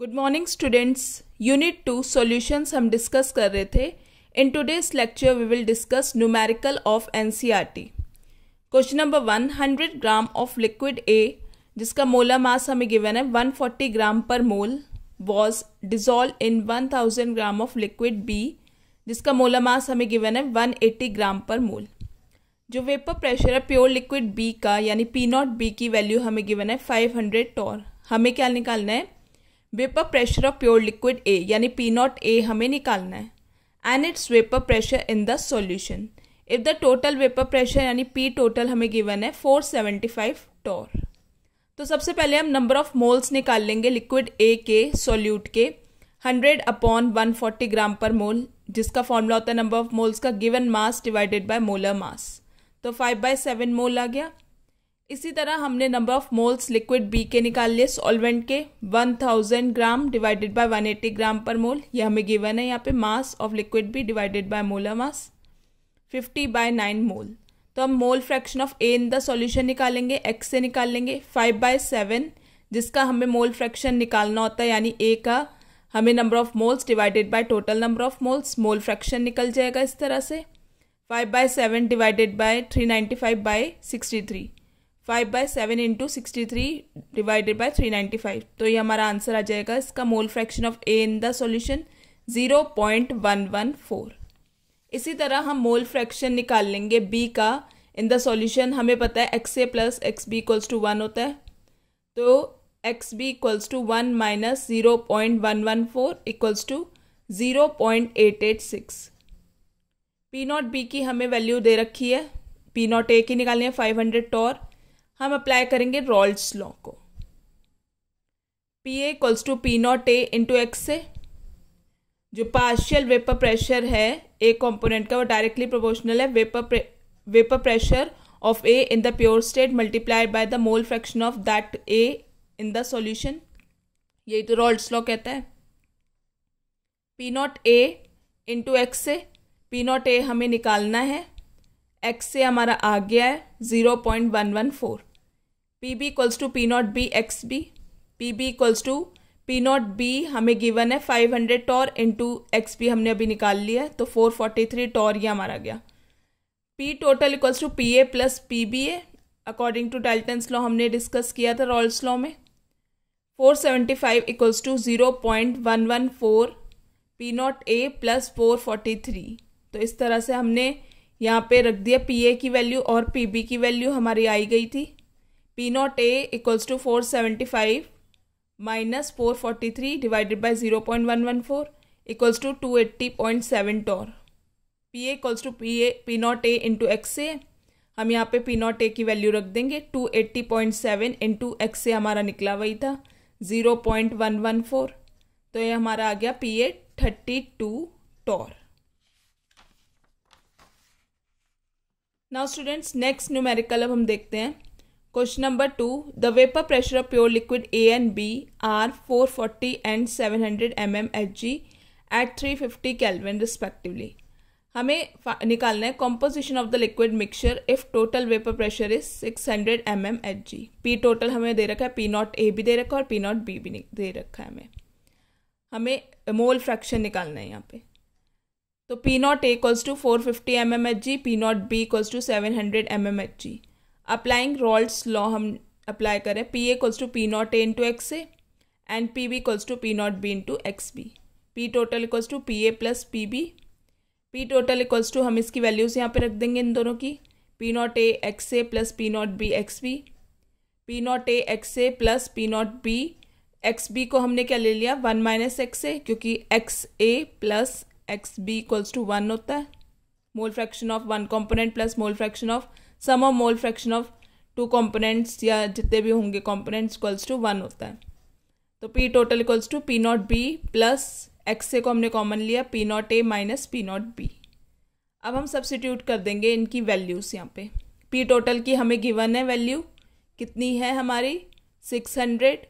good morning students unit two solutions हम discuss कर रहे थे in today's lecture we will discuss numerical of NCERT question number one hundred gram of liquid A जिसका molar मास हमें given है one forty gram per mole was dissolved in one thousand gram of liquid B जिसका molar मास हमें given है one eighty gram per mole जो vapour pressure है pure liquid B का यानी पी नॉट बी की वैल्यू हमें गिवन है फाइव हंड्रेड टॉर हमें क्या निकालना है vapour pressure of pure liquid A यानी पी नॉट ए हमें निकालना है and its vapour pressure in the solution if the total vapour pressure यानी पी टोटल हमें गिवन है फोर सेवेंटी फाइव टोर तो सबसे पहले हम नंबर ऑफ मोल्स निकाल लेंगे लिक्विड ए के सॉल्यूट के hundred upon one forty gram per mole जिसका फॉर्मूला होता है नंबर ऑफ मोल्स का given mass divided by molar mass तो फाइव बाय सेवन मोल आ गया इसी तरह हमने number of moles liquid B के निकाल लिए सॉल्वेंट के 1000 gram divided by 180 gram per मोल यह हमें गिवन है यहाँ पे mass of liquid B divided by molar mass 50 by 9 mole तो हम mole fraction of A in the solution निकालेंगे एक्स से निकाल लेंगे फाइव बाय सेवन जिसका हमें मोल फ्रैक्शन निकालना होता है यानी ए का हमें number of moles divided by total number of moles mole fraction निकल जाएगा इस तरह से five by seven divided by three ninety five sixty three five by seven into sixty three divided by three ninety five तो ये हमारा answer आ जाएगा इसका mole fraction of A in the solution zero point one one four इसी तरह हम mole fraction निकाल लेंगे बी का इन द सॉल्यूशन हमें पता है X A plus X B equals to one होता है तो X B equals to one minus zero point one one four equals to zero point eight eight six P not B की हमें value दे रखी है पी नॉट ए की निकालनी है फाइव हंड्रेड टॉर हम अप्लाई करेंगे रॉल्स लॉ को P A equals to P not A into X से जो पार्शियल वेपर प्रेशर है ए कंपोनेंट का वो डायरेक्टली प्रोपोर्शनल है vapour vapour pressure of A in the pure state multiplied by the mole fraction of that A in the solution यही तो Raoult's law कहता है P not A into X से P not A हमें निकालना है X से हमारा आ गया है zero point one one four P B equals to P not B X B P B equals to P not B हमें गिवन है five hundred torr into X B हमने अभी निकाल लिया है तो फोर फोर्टी थ्री टॉर ये हमारा गया P total equals to P A plus P B A according to Dalton's law हमने डिस्कस किया था रॉल्स लॉ में four seventy five equals to zero point one one four P not A plus four forty three तो इस तरह से हमने यहाँ पे रख दिया पी ए की वैल्यू और पी बी की वैल्यू हमारी आई गई थी P not A equals to four seventy five minus four forty three divided by zero point one one four equals to two eighty point seven torr P A to P A P not A into X A हम यहाँ पे P not a की value रख देंगे two eighty point seven into X से हमारा निकला वही था zero point one one four तो ये हमारा आ गया P A thirty two torr now students next numerical अब हम देखते हैं question number two the vapour pressure of pure liquid A and B are four forty and seven hundred M M H G at three fifty kelvin respectively हमें निकालना है composition of the liquid mixture if total vapour pressure is six hundred M M H G P total हमें दे रखा है P not a भी दे रखा है और पी नॉट बी भी दे रखा है हमें हमें मोल फ्रैक्शन निकालना है यहाँ पे तो P not A equals to four fifty M M H G P not B equals to seven hundred M M H G applying Raoult's law हम अप्लाई करें P equals to P not A into X A and P B equals to P not B into X B P total equals to P A plus P B P total equals to हम इसकी values यहाँ पे रख देंगे इन दोनों की P not A X A plus P not B X B P not A X A plus P not B X B को हमने क्या ले लिया वन माइनस एक्स ए क्योंकि X A plus X B equals to one होता है mole fraction of one component plus mole fraction of sum of mole fraction of two components या जितने भी होंगे कॉम्पोनेंट्स इक्वल्स टू वन होता है तो P total equals to P not B plus X से को हमने कॉमन लिया P not A minus P not B अब हम सब्सिट्यूट कर देंगे इनकी वैल्यूज़ यहाँ पे पी टोटल की हमें गिवन है वैल्यू कितनी है हमारी six hundred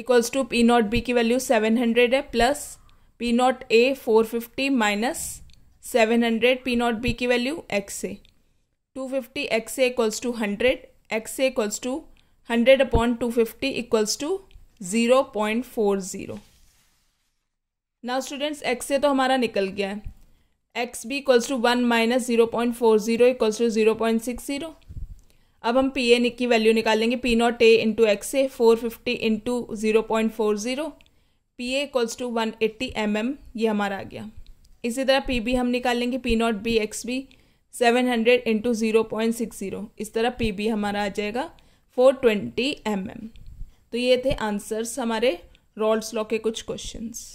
equals to P not B की वैल्यू सेवन हंड्रेड है plus P not A four fifty minus seven hundred P not B की value X A two fifty X A equals to hundred X A equals to hundred upon two fifty equals to zero point four zero now students X A तो हमारा निकल गया है X B equals to one minus zero point four zero equals to zero point six zero अब हम P A की value निकालेंगे P not A into X A four fifty into zero point four zero P A equals to one eighty M M ये हमारा आ गया इसी तरह पी बी हम निकाल लेंगे P not B X B seven hundred into zero point six zero इस तरह पी बी हमारा आ जाएगा फोर ट्वेंटी एम एम तो ये थे आंसर्स हमारे रॉल्स लॉ के कुछ क्वेश्चंस